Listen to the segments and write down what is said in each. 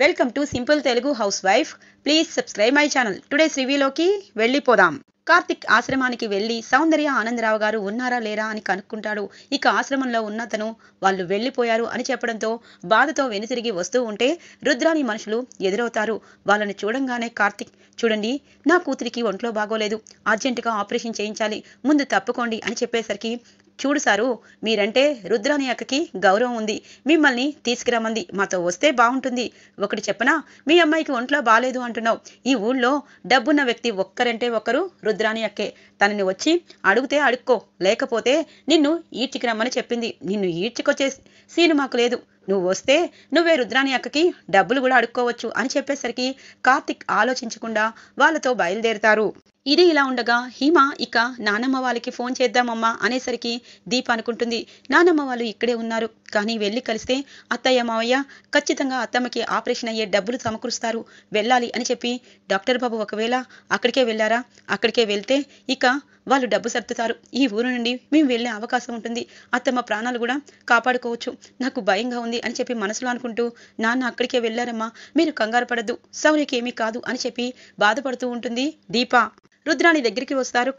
welcome to simple Telugu house wife please subscribe my channel today's రివ్యూలోకి వెళ్ళిపోదాం కార్తిక్ ఆశ్రమానికి వెళ్ళి సౌందర్య ఆనందరావు గారు ఉన్నారా లేరా అని కనుక్కుంటాడు ఇక ఆశ్రమంలో ఉన్నతను వాళ్ళు వెళ్ళిపోయారు అని చెప్పడంతో బాధతో వెనుతిరిగి వస్తూ ఉంటే రుద్రాని మనుషులు ఎదురవుతారు వాళ్ళని చూడంగానే కార్తిక్ చూడండి నా కూతురికి ఒంట్లో బాగోలేదు అర్జెంటుగా ఆపరేషన్ చేయించాలి ముందు తప్పుకోండి అని చెప్పేసరికి చూడు సారు మీరంటే రుద్రాని అక్కకి గౌరవం ఉంది మిమ్మల్ని తీసుకురమ్మంది మాతో వస్తే బాగుంటుంది ఒకటి చెప్పనా మీ అమ్మాయికి ఒంట్లో బాగాలేదు అంటున్నావు ఈ ఊళ్ళో డబ్బున్న వ్యక్తి ఒక్కరంటే ఒక్కరు రుద్రాని అక్కే తనని వచ్చి అడిగితే అడుక్కో లేకపోతే నిన్ను రమ్మని చెప్పింది నిన్ను ఈడ్చికొచ్చే సీను మాకు లేదు నువ్వు వస్తే నువ్వే రుద్రాని అక్కకి డబ్బులు కూడా అడుక్కోవచ్చు అని చెప్పేసరికి కార్తిక్ ఆలోచించకుండా వాళ్ళతో బయలుదేరుతారు ఇది ఇలా ఉండగా హిమ ఇక నానమ్మ వాళ్ళకి ఫోన్ చేద్దామమ్మా అనేసరికి దీప అనుకుంటుంది నానమ్మ వాళ్ళు ఇక్కడే ఉన్నారు కానీ వెళ్ళి కలిస్తే అత్తయ్య మావయ్య ఖచ్చితంగా అత్తమ్మకి ఆపరేషన్ అయ్యే డబ్బులు సమకూరుస్తారు వెళ్ళాలి అని చెప్పి డాక్టర్ బాబు ఒకవేళ అక్కడికే వెళ్ళారా అక్కడికే వెళ్తే ఇక వాళ్ళు డబ్బు సర్దుతారు ఈ ఊరు నుండి మేము వెళ్ళే అవకాశం ఉంటుంది అత్తమ్మ ప్రాణాలు కూడా కాపాడుకోవచ్చు నాకు భయంగా ఉంది అని చెప్పి మనసులో అనుకుంటూ నాన్న అక్కడికే వెళ్ళారమ్మా మీరు కంగారు పడద్దు సౌరికి ఏమీ కాదు అని చెప్పి బాధపడుతూ ఉంటుంది దీప రుద్రాని దగ్గరికి వస్తారు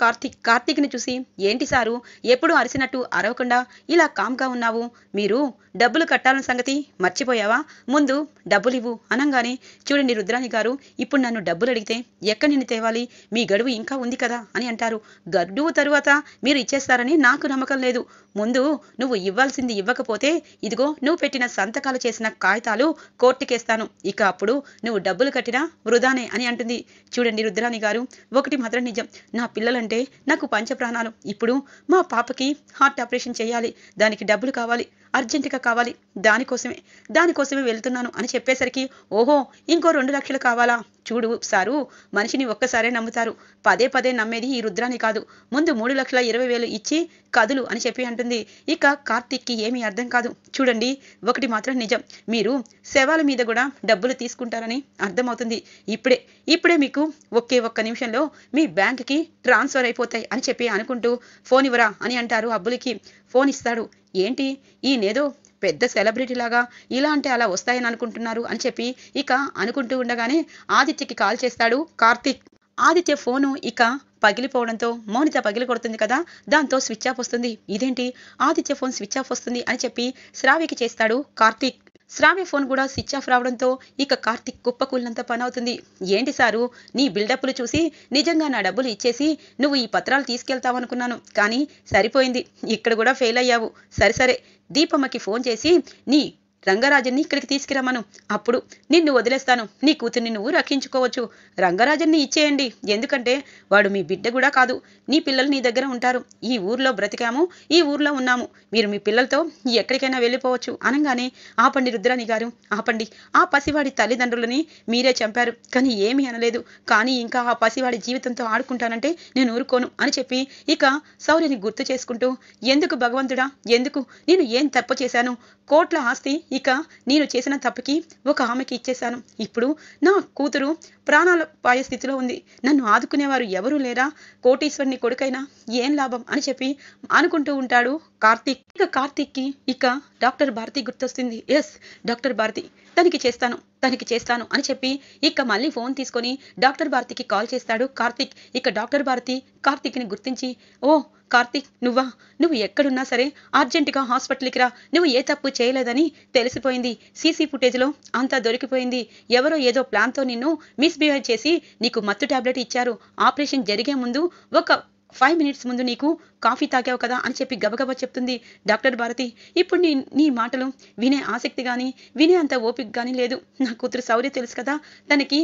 కార్తీక్ ని చూసి ఏంటి సారు ఎప్పుడు అరిసినట్టు అరవకుండా ఇలా కామ్గా ఉన్నావు మీరు డబ్బులు కట్టాలని సంగతి మర్చిపోయావా ముందు డబ్బులు ఇవ్వు అనంగానే చూడండి రుద్రాని గారు ఇప్పుడు నన్ను డబ్బులు అడిగితే ఎక్కడ నిన్ను తేవాలి మీ గడువు ఇంకా ఉంది కదా అని అంటారు గడువు తరువాత మీరు ఇచ్చేస్తారని నాకు నమ్మకం లేదు ముందు నువ్వు ఇవ్వాల్సింది ఇవ్వకపోతే ఇదిగో నువ్వు పెట్టిన సంతకాలు చేసిన కాగితాలు కోర్టుకేస్తాను ఇక అప్పుడు నువ్వు డబ్బులు కట్టినా వృధానే అని అంటుంది చూడండి రుద్రాని గారు ఒకటి మాత్రం నిజం నా పిల్లలంటే నాకు పంచప్రాణాలు ఇప్పుడు మా పాపకి హార్ట్ ఆపరేషన్ చేయాలి దానికి డబ్బులు కావాలి అర్జెంటుగా కావాలి దానికోసమే దానికోసమే వెళ్తున్నాను అని చెప్పేసరికి ఓహో ఇంకో రెండు లక్షలు కావాలా చూడు సారు మనిషిని ఒక్కసారే నమ్ముతారు పదే పదే నమ్మేది ఈ రుద్రాని కాదు ముందు మూడు లక్షల ఇరవై వేలు ఇచ్చి కదులు అని చెప్పి అంటుంది ఇక కార్తిక్కి ఏమీ అర్థం కాదు చూడండి ఒకటి మాత్రం నిజం మీరు శవాల మీద కూడా డబ్బులు తీసుకుంటారని అర్థమవుతుంది ఇప్పుడే ఇప్పుడే మీకు ఒకే ఒక్క నిమిషంలో మీ బ్యాంక్కి ట్రాన్స్ఫర్ అయిపోతాయి అని చెప్పి అనుకుంటూ ఫోన్ ఇవ్వరా అని అంటారు అబ్బులకి ఫోన్ ఇస్తాడు ఏంటి ఈయనేదో పెద్ద సెలబ్రిటీలాగా ఇలా అంటే అలా వస్తాయని అనుకుంటున్నారు అని చెప్పి ఇక అనుకుంటూ ఉండగానే ఆదిత్యకి కాల్ చేస్తాడు కార్తిక్ ఆదిత్య ఫోను ఇక పగిలిపోవడంతో మౌనిత పగిలి కొడుతుంది కదా దాంతో స్విచ్ ఆఫ్ వస్తుంది ఇదేంటి ఆదిత్య ఫోన్ స్విచ్ ఆఫ్ వస్తుంది అని చెప్పి శ్రావికి చేస్తాడు కార్తీక్ శ్రావ్య ఫోన్ కూడా స్విచ్ ఆఫ్ రావడంతో ఇక కార్తిక్ కుప్పకూలినంత పని అవుతుంది ఏంటి సారు నీ బిల్డప్లు చూసి నిజంగా నా డబ్బులు ఇచ్చేసి నువ్వు ఈ పత్రాలు తీసుకెళ్తావనుకున్నాను కానీ సరిపోయింది ఇక్కడ కూడా ఫెయిల్ అయ్యావు సరే సరే దీపమ్మకి ఫోన్ చేసి నీ రంగరాజన్ని ఇక్కడికి తీసుకురమ్మను అప్పుడు నిన్ను వదిలేస్తాను నీ కూతుర్ని నువ్వు రక్షించుకోవచ్చు రంగరాజన్ని ఇచ్చేయండి ఎందుకంటే వాడు మీ బిడ్డ కూడా కాదు నీ పిల్లలు నీ దగ్గర ఉంటారు ఈ ఊర్లో బ్రతికాము ఈ ఊర్లో ఉన్నాము మీరు మీ పిల్లలతో ఎక్కడికైనా వెళ్ళిపోవచ్చు అనగానే ఆపండి రుద్రాణి గారు ఆపండి ఆ పసివాడి తల్లిదండ్రులని మీరే చంపారు కానీ ఏమీ అనలేదు కానీ ఇంకా ఆ పసివాడి జీవితంతో ఆడుకుంటానంటే నేను ఊరుకోను అని చెప్పి ఇక సౌర్యని గుర్తు చేసుకుంటూ ఎందుకు భగవంతుడా ఎందుకు నేను ఏం తప్పు చేశాను కోట్ల ఆస్తి ఇక నేను చేసిన తప్పుకి ఒక ఆమెకి ఇచ్చేశాను ఇప్పుడు నా కూతురు ప్రాణాలపాయ స్థితిలో ఉంది నన్ను ఆదుకునేవారు ఎవరూ లేరా కోటీశ్వరుని కొడుకైనా ఏం లాభం అని చెప్పి అనుకుంటూ ఉంటాడు కార్తీక్ ఇక కార్తీక్కి ఇక డాక్టర్ భారతి గుర్తొస్తుంది ఎస్ డాక్టర్ భారతి తనకి చేస్తాను తనకి చేస్తాను అని చెప్పి ఇక మళ్ళీ ఫోన్ తీసుకొని డాక్టర్ భారతికి కాల్ చేస్తాడు కార్తీక్ ఇక డాక్టర్ భారతి కార్తీక్ని గుర్తించి ఓ కార్తీక్ నువ్వా నువ్వు ఎక్కడున్నా సరే అర్జెంటుగా హాస్పిటల్కి రా నువ్వు ఏ తప్పు చేయలేదని తెలిసిపోయింది సీసీ ఫుటేజ్లో అంతా దొరికిపోయింది ఎవరో ఏదో ప్లాన్తో నిన్ను మిస్ మిస్బిహేవ్ చేసి నీకు మత్తు టాబ్లెట్ ఇచ్చారు ఆపరేషన్ జరిగే ముందు ఒక ఫైవ్ మినిట్స్ ముందు నీకు కాఫీ తాగావు కదా అని చెప్పి గబగబా చెప్తుంది డాక్టర్ భారతి ఇప్పుడు నీ నీ మాటలు వినే ఆసక్తి కానీ వినే అంత ఓపిక కానీ లేదు నా కూతురు శౌర్య తెలుసు కదా తనకి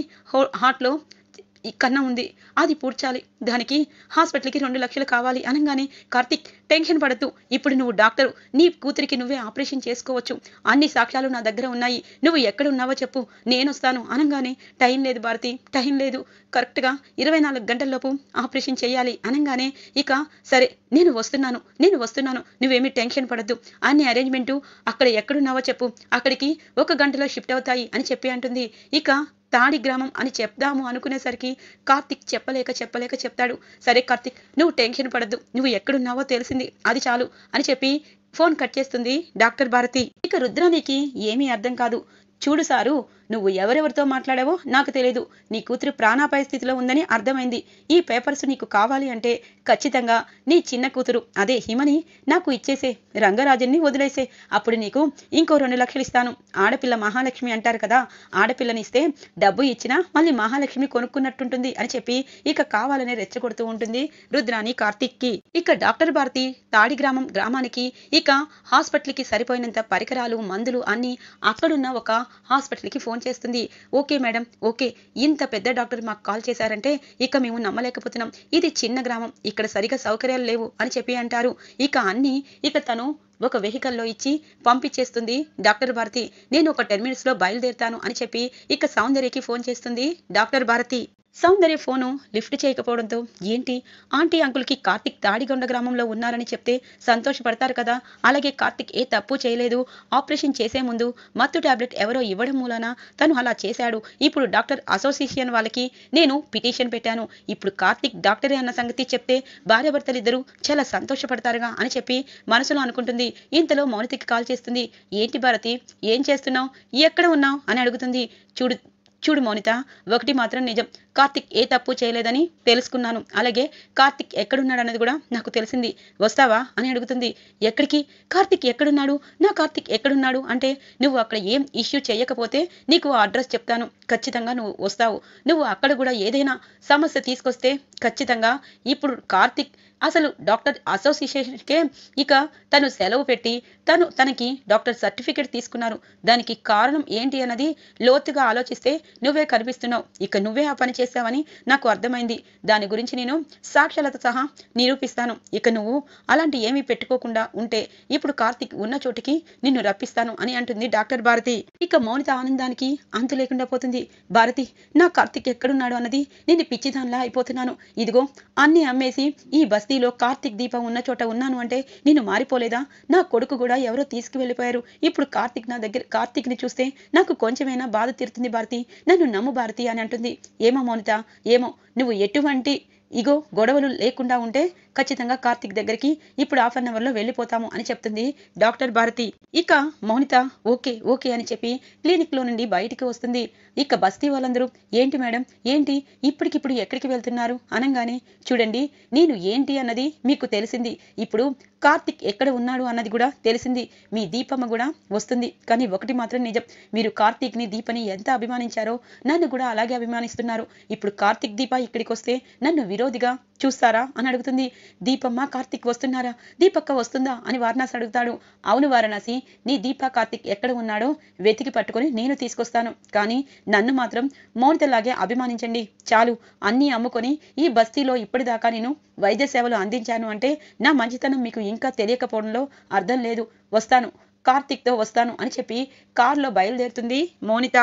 హార్ట్లో కన్నా ఉంది అది పూడ్చాలి దానికి హాస్పిటల్కి రెండు లక్షలు కావాలి అనగానే కార్తిక్ టెన్షన్ పడద్దు ఇప్పుడు నువ్వు డాక్టరు నీ కూతురికి నువ్వే ఆపరేషన్ చేసుకోవచ్చు అన్ని సాక్ష్యాలు నా దగ్గర ఉన్నాయి నువ్వు ఎక్కడ ఉన్నావో చెప్పు నేను వస్తాను అనగానే టైం లేదు భారతి టైం లేదు కరెక్ట్గా ఇరవై నాలుగు గంటల్లోపు ఆపరేషన్ చేయాలి అనగానే ఇక సరే నేను వస్తున్నాను నేను వస్తున్నాను నువ్వేమి టెన్షన్ పడద్దు అన్ని అరేంజ్మెంటు అక్కడ ఎక్కడున్నావో చెప్పు అక్కడికి ఒక గంటలో షిఫ్ట్ అవుతాయి అని చెప్పి అంటుంది ఇక తాడి గ్రామం అని చెప్దాము అనుకునేసరికి కార్తిక్ చెప్పలేక చెప్పలేక చెప్తాడు సరే కార్తిక్ నువ్వు టెన్షన్ పడద్దు నువ్వు ఎక్కడున్నావో తెలిసింది అది చాలు అని చెప్పి ఫోన్ కట్ చేస్తుంది డాక్టర్ భారతి ఇక రుద్రానికి ఏమీ అర్థం కాదు చూడు సారు నువ్వు ఎవరెవరితో మాట్లాడావో నాకు తెలియదు నీ కూతురు ప్రాణాపాయ స్థితిలో ఉందని అర్థమైంది ఈ పేపర్స్ నీకు కావాలి అంటే ఖచ్చితంగా నీ చిన్న కూతురు అదే హిమని నాకు ఇచ్చేసే రంగరాజన్ని వదిలేసే అప్పుడు నీకు ఇంకో రెండు లక్షలు ఇస్తాను ఆడపిల్ల మహాలక్ష్మి అంటారు కదా ఆడపిల్లని ఇస్తే డబ్బు ఇచ్చినా మళ్ళీ మహాలక్ష్మి కొనుక్కున్నట్టుంటుంది అని చెప్పి ఇక కావాలనే రెచ్చగొడుతూ ఉంటుంది రుద్రాని కార్తిక్కి ఇక డాక్టర్ భారతి తాడి గ్రామం గ్రామానికి ఇక హాస్పిటల్కి సరిపోయినంత పరికరాలు మందులు అన్ని అక్కడున్న ఒక హాస్పిటల్కి ఫోన్ చేస్తుంది ఓకే మేడం ఓకే ఇంత పెద్ద డాక్టర్ మాకు కాల్ చేశారంటే ఇక మేము నమ్మలేకపోతున్నాం ఇది చిన్న గ్రామం ఇక్కడ సరిగా సౌకర్యాలు లేవు అని చెప్పి అంటారు ఇక అన్ని ఇక తను ఒక వెహికల్లో ఇచ్చి పంపించేస్తుంది డాక్టర్ భారతి నేను ఒక టెన్ మినిట్స్లో బయలుదేరుతాను అని చెప్పి ఇక సౌందర్యకి ఫోన్ చేస్తుంది doctor Bharathi Soundarya phone lift చేయకపోవడంతో ఏంటి ఆంటీ అంకుల్కి కార్తిక్ దాడిగొండ గ్రామంలో ఉన్నారని చెప్తే సంతోషపడతారు కదా అలాగే కార్తిక్ ఏ తప్పు చేయలేదు ఆపరేషన్ చేసే ముందు మత్తు టాబ్లెట్ ఎవరో ఇవ్వడం మూలాన తను అలా చేశాడు ఇప్పుడు డాక్టర్ అసోసియేషన్ వాళ్ళకి నేను పిటిషన్ పెట్టాను ఇప్పుడు కార్తిక్ డాక్టరే అన్న సంగతి చెప్తే భార్యాభర్తలిద్దరూ చాలా సంతోషపడతారుగా అని చెప్పి మనసులో అనుకుంటుంది ఇంతలో మౌనితికి కాల్ చేస్తుంది ఏంటి భారతి ఏం చేస్తున్నావు ఎక్కడ ఉన్నావు అని అడుగుతుంది చూడు చూడు మౌనిత ఒకటి మాత్రం నిజం కార్తిక్ ఏ తప్పు చేయలేదని తెలుసుకున్నాను అలాగే కార్తిక్ ఎక్కడున్నాడన్నది కూడా నాకు తెలిసింది వస్తావా అని అడుగుతుంది ఎక్కడికి కార్తిక్ ఎక్కడున్నాడు నా కార్తిక్ ఎక్కడున్నాడు అంటే నువ్వు అక్కడ ఏం ఇష్యూ చేయకపోతే నీకు ఆ అడ్రస్ చెప్తాను ఖచ్చితంగా నువ్వు వస్తావు నువ్వు అక్కడ కూడా ఏదైనా సమస్య తీసుకొస్తే ఖచ్చితంగా ఇప్పుడు కార్తిక్ అసలు డాక్టర్ అసోసియేషన్కే ఇక తను సెలవు పెట్టి తను తనకి డాక్టర్ సర్టిఫికేట్ తీసుకున్నారు దానికి కారణం ఏంటి అన్నది లోతుగా ఆలోచిస్తే నువ్వే కనిపిస్తున్నావు ఇక నువ్వే ఆ పని చేశావని నాకు అర్థమైంది దాని గురించి నేను సాక్ష్యాలతో సహా నిరూపిస్తాను ఇక నువ్వు అలాంటి ఏమీ పెట్టుకోకుండా ఉంటే ఇప్పుడు కార్తిక్ ఉన్న చోటికి నిన్ను రప్పిస్తాను అని అంటుంది డాక్టర్ భారతి ఇక మౌనిత ఆనందానికి అంతు లేకుండా పోతుంది భారతి నా కార్తిక్ ఎక్కడున్నాడు అన్నది నేను పిచ్చిదానిలా అయిపోతున్నాను ఇదిగో అన్ని అమ్మేసి ఈ బస్ బస్తీలో కార్తిక్ దీపం ఉన్న చోట ఉన్నాను అంటే నేను మారిపోలేదా నా కొడుకు కూడా ఎవరో తీసుకువెళ్ళిపోయారు ఇప్పుడు కార్తిక్ నా దగ్గర ని చూస్తే నాకు కొంచెమైనా బాధ తీరుతుంది భారతి నన్ను నమ్ము భారతి అని అంటుంది ఏమో మౌనిత ఏమో నువ్వు ఎటువంటి ఇగో గొడవలు లేకుండా ఉంటే ఖచ్చితంగా కార్తిక్ దగ్గరికి ఇప్పుడు హాఫ్ అన్ అవర్లో వెళ్ళిపోతాము అని చెప్తుంది డాక్టర్ భారతి ఇక మౌనిత ఓకే ఓకే అని చెప్పి క్లినిక్ లో నుండి బయటికి వస్తుంది ఇక బస్తీ వాళ్ళందరూ ఏంటి మేడం ఏంటి ఇప్పటికిప్పుడు ఎక్కడికి వెళ్తున్నారు అనగానే చూడండి నేను ఏంటి అన్నది మీకు తెలిసింది ఇప్పుడు కార్తిక్ ఎక్కడ ఉన్నాడు అన్నది కూడా తెలిసింది మీ దీపమ్మ కూడా వస్తుంది కానీ ఒకటి మాత్రం నిజం మీరు ని దీపని ఎంత అభిమానించారో నన్ను కూడా అలాగే అభిమానిస్తున్నారు ఇప్పుడు కార్తిక్ దీప ఇక్కడికి వస్తే నన్ను విరోధిగా చూస్తారా అని అడుగుతుంది దీపమ్మ కార్తిక్ వస్తున్నారా దీపక్క వస్తుందా అని వారణాసి అడుగుతాడు అవును వారణాసి నీ దీప కార్తిక్ ఎక్కడ ఉన్నాడో వెతికి పట్టుకొని నేను తీసుకొస్తాను కానీ నన్ను మాత్రం మౌనితలాగే అభిమానించండి చాలు అన్నీ అమ్ముకొని ఈ బస్తీలో ఇప్పటిదాకా నేను వైద్య సేవలు అందించాను అంటే నా మంచితనం మీకు ఇంకా తెలియకపోవడంలో అర్థం లేదు వస్తాను కార్తిక్తో వస్తాను అని చెప్పి కారులో బయలుదేరుతుంది మౌనిత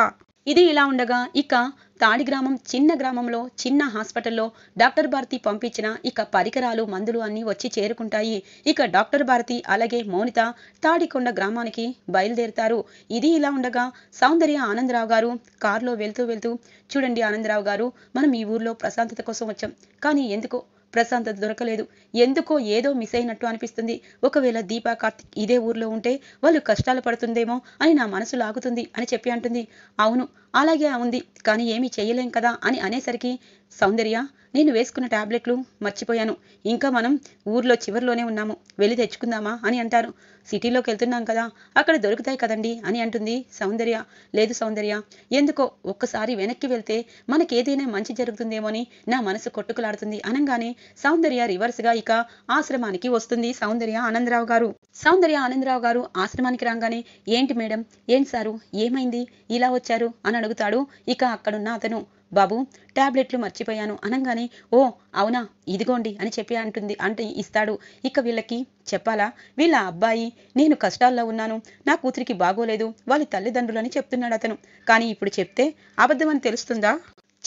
ఇది ఇలా ఉండగా ఇక తాడి గ్రామం చిన్న గ్రామంలో చిన్న హాస్పిటల్లో డాక్టర్ భారతి పంపించిన ఇక పరికరాలు మందులు అన్నీ వచ్చి చేరుకుంటాయి ఇక డాక్టర్ భారతి అలాగే మౌనిత తాడికొండ గ్రామానికి బయలుదేరుతారు ఇది ఇలా ఉండగా సౌందర్య ఆనందరావు గారు కారులో వెళ్తూ వెళ్తూ చూడండి ఆనందరావు గారు మనం ఈ ఊర్లో ప్రశాంతత కోసం వచ్చాం కానీ ఎందుకో ప్రశాంతత దొరకలేదు ఎందుకో ఏదో మిస్ అయినట్టు అనిపిస్తుంది ఒకవేళ దీపా కార్తిక్ ఇదే ఊర్లో ఉంటే వాళ్ళు కష్టాలు పడుతుందేమో అని నా మనసు లాగుతుంది అని చెప్పి అంటుంది అవును అలాగే ఉంది కానీ ఏమీ చేయలేం కదా అని అనేసరికి సౌందర్య నేను వేసుకున్న టాబ్లెట్లు మర్చిపోయాను ఇంకా మనం ఊర్లో చివరిలోనే ఉన్నాము వెళ్ళి తెచ్చుకుందామా అని అంటారు సిటీలోకి వెళ్తున్నాం కదా అక్కడ దొరుకుతాయి కదండి అని అంటుంది సౌందర్య లేదు సౌందర్య ఎందుకో ఒక్కసారి వెనక్కి వెళ్తే మనకేదైనా మంచి జరుగుతుందేమోని నా మనసు కొట్టుకులాడుతుంది అనగానే సౌందర్య రివర్స్గా ఇక ఆశ్రమానికి వస్తుంది సౌందర్య ఆనందరావు గారు సౌందర్య ఆనందరావు గారు ఆశ్రమానికి రాగానే ఏంటి మేడం ఏంటి సారు ఏమైంది ఇలా వచ్చారు అని అడుగుతాడు ఇక అక్కడున్న అతను బాబు టాబ్లెట్లు మర్చిపోయాను అనగానే ఓ అవునా ఇదిగోండి అని చెప్పి అంటుంది అంటే ఇస్తాడు ఇక వీళ్ళకి చెప్పాలా వీళ్ళ అబ్బాయి నేను కష్టాల్లో ఉన్నాను నా కూతురికి బాగోలేదు వాళ్ళ తల్లిదండ్రులు అని చెప్తున్నాడు అతను కానీ ఇప్పుడు చెప్తే అని తెలుస్తుందా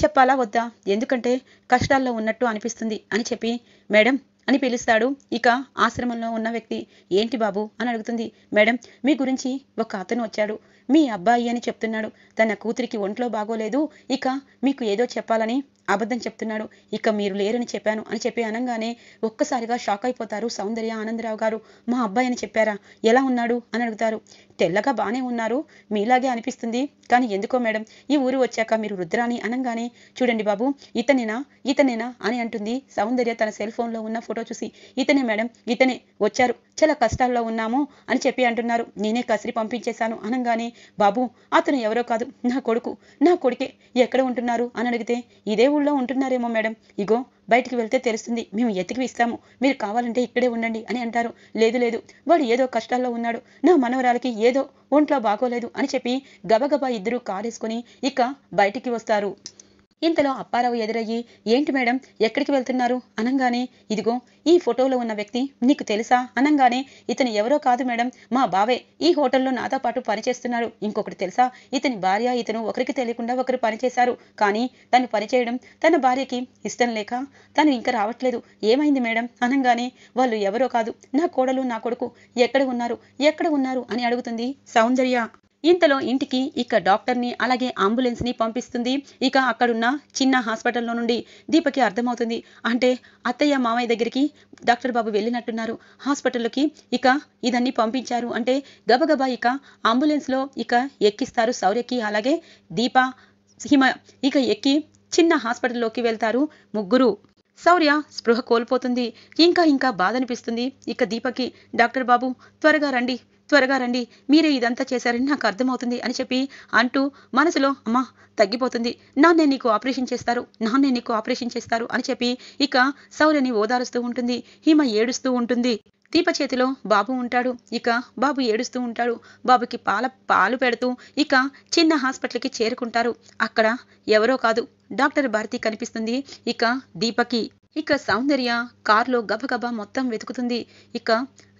చెప్పాలా వద్దా ఎందుకంటే కష్టాల్లో ఉన్నట్టు అనిపిస్తుంది అని చెప్పి మేడం అని పిలుస్తాడు ఇక ఆశ్రమంలో ఉన్న వ్యక్తి ఏంటి బాబు అని అడుగుతుంది మేడం మీ గురించి ఒక అతను వచ్చాడు మీ అబ్బాయి అని చెప్తున్నాడు తన కూతురికి ఒంట్లో బాగోలేదు ఇక మీకు ఏదో చెప్పాలని అబద్ధం చెప్తున్నాడు ఇక మీరు లేరని చెప్పాను అని చెప్పి అనగానే ఒక్కసారిగా షాక్ అయిపోతారు సౌందర్య ఆనందరావు గారు మా అబ్బాయి అని చెప్పారా ఎలా ఉన్నాడు అని అడుగుతారు తెల్లగా బాగానే ఉన్నారు మీలాగే అనిపిస్తుంది కానీ ఎందుకో మేడం ఈ ఊరు వచ్చాక మీరు రుద్రాని అనగానే చూడండి బాబు ఇతనేనా ఇతనేనా అని అంటుంది సౌందర్య తన సెల్ ఫోన్లో ఉన్న ఫోటో చూసి ఇతనే మేడం ఇతనే వచ్చారు చాలా కష్టాల్లో ఉన్నాము అని చెప్పి అంటున్నారు నేనే కసిరి పంపించేశాను అనగానే బాబు అతను ఎవరో కాదు నా కొడుకు నా కొడుకే ఎక్కడ ఉంటున్నారు అని అడిగితే ఇదే ఊళ్ళో ఉంటున్నారేమో మేడం ఇగో బయటికి వెళ్తే తెలుస్తుంది మేము ఎతికి ఇస్తాము మీరు కావాలంటే ఇక్కడే ఉండండి అని అంటారు లేదు లేదు వాడు ఏదో కష్టాల్లో ఉన్నాడు నా మనవరాలకి ఏదో ఒంట్లో బాగోలేదు అని చెప్పి గబగబా ఇద్దరు కారేసుకొని ఇక బయటికి వస్తారు ఇంతలో అప్పారావు ఎదురయ్యి ఏంటి మేడం ఎక్కడికి వెళ్తున్నారు అనంగానే ఇదిగో ఈ ఫోటోలో ఉన్న వ్యక్తి నీకు తెలుసా అనంగానే ఇతను ఎవరో కాదు మేడం మా బావే ఈ హోటల్లో నాతో పాటు పనిచేస్తున్నాడు ఇంకొకటి తెలుసా ఇతని భార్య ఇతను ఒకరికి తెలియకుండా ఒకరు పనిచేశారు కానీ తను పనిచేయడం తన భార్యకి ఇష్టం లేక తను ఇంకా రావట్లేదు ఏమైంది మేడం అనంగానే వాళ్ళు ఎవరో కాదు నా కోడలు నా కొడుకు ఎక్కడ ఉన్నారు ఎక్కడ ఉన్నారు అని అడుగుతుంది సౌందర్య ఇంతలో ఇంటికి ఇక డాక్టర్ని అలాగే అంబులెన్స్ని పంపిస్తుంది ఇక అక్కడున్న చిన్న హాస్పిటల్లో నుండి దీపకి అర్థమవుతుంది అంటే అత్తయ్య మామయ్య దగ్గరికి డాక్టర్ బాబు వెళ్ళినట్టున్నారు హాస్పిటల్లోకి ఇక ఇదన్నీ పంపించారు అంటే గబగబా ఇక అంబులెన్స్లో ఇక ఎక్కిస్తారు సౌర్యకి అలాగే దీప హిమ ఇక ఎక్కి చిన్న హాస్పిటల్లోకి వెళ్తారు ముగ్గురు శౌర్య స్పృహ కోల్పోతుంది ఇంకా ఇంకా బాధ అనిపిస్తుంది ఇక దీపకి డాక్టర్ బాబు త్వరగా రండి త్వరగా రండి మీరే ఇదంతా చేశారని నాకు అర్థమవుతుంది అని చెప్పి అంటూ మనసులో అమ్మా తగ్గిపోతుంది నాన్నే నీకు ఆపరేషన్ చేస్తారు నాన్నే నీకు ఆపరేషన్ చేస్తారు అని చెప్పి ఇక శౌర్యని ఓదారుస్తూ ఉంటుంది హిమ ఏడుస్తూ ఉంటుంది దీప చేతిలో బాబు ఉంటాడు ఇక బాబు ఏడుస్తూ ఉంటాడు బాబుకి పాల పాలు పెడుతూ ఇక చిన్న హాస్పిటల్కి చేరుకుంటారు అక్కడ ఎవరో కాదు డాక్టర్ భారతి కనిపిస్తుంది ఇక దీపకి ఇక సౌందర్య కార్లో గబగబా మొత్తం వెతుకుతుంది ఇక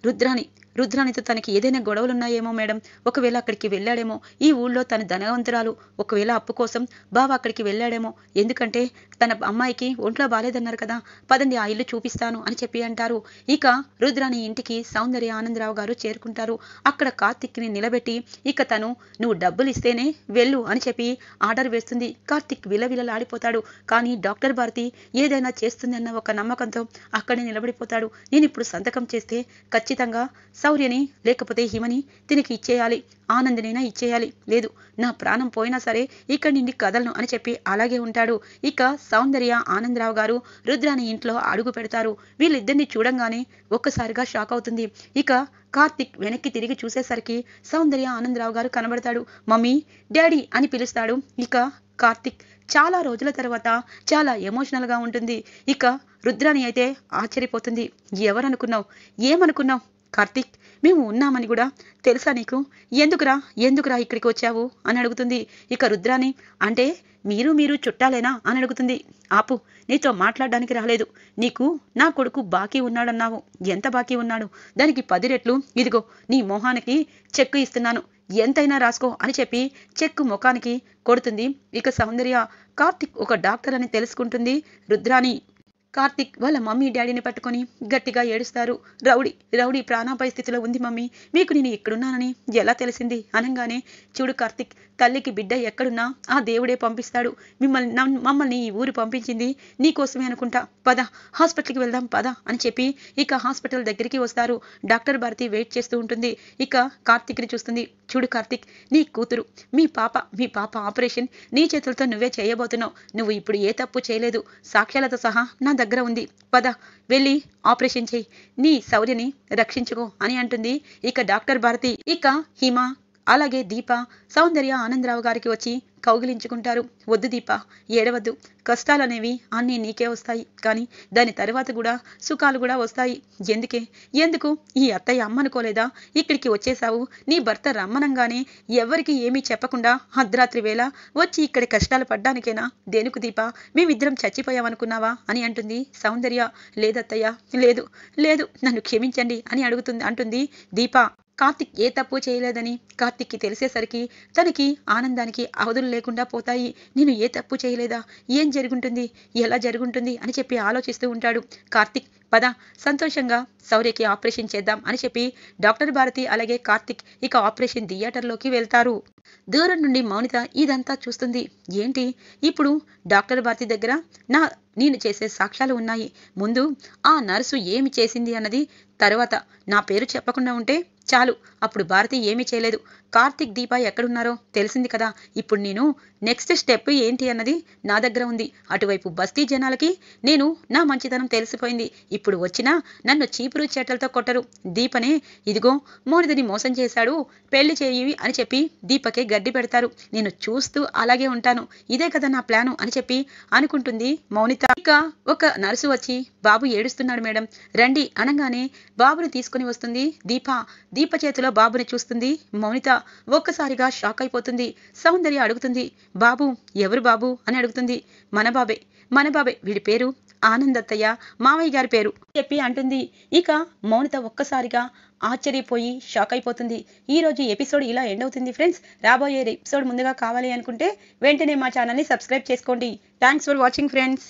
రుద్రాని రుద్రానితో తనకి ఏదైనా గొడవలు ఉన్నాయేమో మేడం ఒకవేళ అక్కడికి వెళ్ళాడేమో ఈ ఊళ్ళో తన ధనవంతురాలు ఒకవేళ అప్పు కోసం బావ అక్కడికి వెళ్ళాడేమో ఎందుకంటే తన అమ్మాయికి ఒంట్లో బాలేదన్నారు కదా పదండి ఆ ఇల్లు చూపిస్తాను అని చెప్పి అంటారు ఇక రుద్రాని ఇంటికి సౌందర్య ఆనందరావు గారు చేరుకుంటారు అక్కడ కార్తిక్ని నిలబెట్టి ఇక తను నువ్వు డబ్బులు ఇస్తేనే వెళ్ళు అని చెప్పి ఆర్డర్ వేస్తుంది కార్తిక్ విలవిలలాడిపోతాడు కానీ డాక్టర్ భారతి ఏదైనా చేస్తుందన్న ఒక నమ్మకంతో అక్కడే నిలబడిపోతాడు నేను ఇప్పుడు సంతకం చేస్తే ఖచ్చితంగా ఖచ్చితంగా శౌర్యని లేకపోతే హిమని తినికి ఇచ్చేయాలి ఆనందినైనా ఇచ్చేయాలి లేదు నా ప్రాణం పోయినా సరే ఇక్కడి నుండి కదలను అని చెప్పి అలాగే ఉంటాడు ఇక సౌందర్య ఆనందరావు గారు రుద్రాని ఇంట్లో అడుగు పెడతారు వీళ్ళిద్దరిని చూడంగానే ఒక్కసారిగా షాక్ అవుతుంది ఇక కార్తిక్ వెనక్కి తిరిగి చూసేసరికి సౌందర్య ఆనందరావు గారు కనబడతాడు మమ్మీ డాడీ అని పిలుస్తాడు ఇక కార్తిక్ చాలా రోజుల తర్వాత చాలా ఎమోషనల్గా ఉంటుంది ఇక రుద్రాని అయితే ఆశ్చర్యపోతుంది ఎవరనుకున్నావు ఏమనుకున్నావు కార్తిక్ మేము ఉన్నామని కూడా తెలుసా నీకు ఎందుకురా ఎందుకురా ఇక్కడికి వచ్చావు అని అడుగుతుంది ఇక రుద్రాని అంటే మీరు మీరు చుట్టాలేనా అని అడుగుతుంది ఆపు నీతో మాట్లాడడానికి రాలేదు నీకు నా కొడుకు బాకీ ఉన్నాడన్నావు ఎంత బాకీ ఉన్నాడు దానికి పది రెట్లు ఇదిగో నీ మొహానికి చెక్కు ఇస్తున్నాను ఎంతైనా రాసుకో అని చెప్పి చెక్కు ముఖానికి కొడుతుంది ఇక సౌందర్య కార్తిక్ ఒక డాక్టర్ అని తెలుసుకుంటుంది రుద్రాని కార్తిక్ వాళ్ళ మమ్మీ డాడీని పట్టుకొని గట్టిగా ఏడుస్తారు రౌడీ రౌడీ ప్రాణాపాయ స్థితిలో ఉంది మమ్మీ మీకు నేను ఇక్కడున్నానని ఎలా తెలిసింది అనగానే చూడు కార్తిక్ తల్లికి బిడ్డ ఎక్కడున్నా ఆ దేవుడే పంపిస్తాడు మిమ్మల్ని మమ్మల్ని ఈ ఊరు పంపించింది నీకోసమే అనుకుంటా పద హాస్పిటల్కి వెళ్దాం పద అని చెప్పి ఇక హాస్పిటల్ దగ్గరికి వస్తారు డాక్టర్ భారతి వెయిట్ చేస్తూ ఉంటుంది ఇక కార్తిక్ని చూస్తుంది చూడు కార్తిక్ నీ కూతురు మీ పాప మీ పాప ఆపరేషన్ నీ చేతులతో నువ్వే చేయబోతున్నావు నువ్వు ఇప్పుడు ఏ తప్పు చేయలేదు సాక్ష్యాలతో సహా నా దగ్గర ఉంది పద వెళ్ళి ఆపరేషన్ చేయి నీ శౌర్యని రక్షించుకో అని అంటుంది ఇక డాక్టర్ భారతి ఇక హిమ అలాగే దీప సౌందర్య ఆనందరావు గారికి వచ్చి కౌగిలించుకుంటారు వద్దు దీప ఏడవద్దు కష్టాలనేవి అన్నీ నీకే వస్తాయి కానీ దాని తర్వాత కూడా సుఖాలు కూడా వస్తాయి ఎందుకే ఎందుకు ఈ అత్తయ్య అమ్మనుకోలేదా ఇక్కడికి వచ్చేసావు నీ భర్త రమ్మనంగానే ఎవరికి ఏమీ చెప్పకుండా అర్ధరాత్రి వేళ వచ్చి ఇక్కడ కష్టాలు పడ్డానికేనా దేనికి దీప మేమిద్దరం చచ్చిపోయామనుకున్నావా అని అంటుంది సౌందర్య లేదత్తయ్య లేదు లేదు నన్ను క్షమించండి అని అడుగుతుంది అంటుంది దీప కార్తిక్ ఏ తప్పు చేయలేదని కార్తిక్కి తెలిసేసరికి తనకి ఆనందానికి అవధులు లేకుండా పోతాయి నేను ఏ తప్పు చేయలేదా ఏం జరుగుంటుంది ఎలా జరుగుంటుంది అని చెప్పి ఆలోచిస్తూ ఉంటాడు కార్తిక్ పద సంతోషంగా శౌర్యకి ఆపరేషన్ చేద్దాం అని చెప్పి డాక్టర్ భారతి అలాగే కార్తిక్ ఇక ఆపరేషన్ థియేటర్లోకి వెళ్తారు దూరం నుండి మౌనిత ఇదంతా చూస్తుంది ఏంటి ఇప్పుడు డాక్టర్ భారతి దగ్గర నా నేను చేసే సాక్ష్యాలు ఉన్నాయి ముందు ఆ నర్సు ఏమి చేసింది అన్నది తర్వాత నా పేరు చెప్పకుండా ఉంటే చాలు అప్పుడు భారతి ఏమీ చేయలేదు కార్తిక్ దీప ఎక్కడున్నారో తెలిసింది కదా ఇప్పుడు నేను నెక్స్ట్ స్టెప్ ఏంటి అన్నది నా దగ్గర ఉంది అటువైపు బస్తీ జనాలకి నేను నా మంచితనం తెలిసిపోయింది ఇప్పుడు వచ్చినా నన్ను చీపురు చేటలతో కొట్టరు దీపనే ఇదిగో మోనిదని మోసం చేశాడు పెళ్లి చేయి అని చెప్పి దీపకే గడ్డి పెడతారు నేను చూస్తూ అలాగే ఉంటాను ఇదే కదా నా ప్లాను అని చెప్పి అనుకుంటుంది మౌనిత ఇక ఒక నర్సు వచ్చి బాబు ఏడుస్తున్నాడు మేడం రండి అనగానే బాబుని తీసుకుని వస్తుంది దీప దీప చేతిలో బాబుని చూస్తుంది మౌనిత ఒక్కసారిగా షాక్ అయిపోతుంది సౌందర్య అడుగుతుంది బాబు ఎవరు బాబు అని అడుగుతుంది మన బాబే మన బాబే వీడి పేరు ఆనందత్తయ్య మావయ్య గారి పేరు చెప్పి అంటుంది ఇక మౌనిత ఒక్కసారిగా ఆశ్చర్యపోయి షాక్ అయిపోతుంది ఈ రోజు ఎపిసోడ్ ఇలా ఎండ్ అవుతుంది ఫ్రెండ్స్ రాబోయే ఎపిసోడ్ ముందుగా కావాలి అనుకుంటే వెంటనే మా ఛానల్ని సబ్స్క్రైబ్ చేసుకోండి థ్యాంక్స్ ఫర్ వాచింగ్ ఫ్రెండ్స్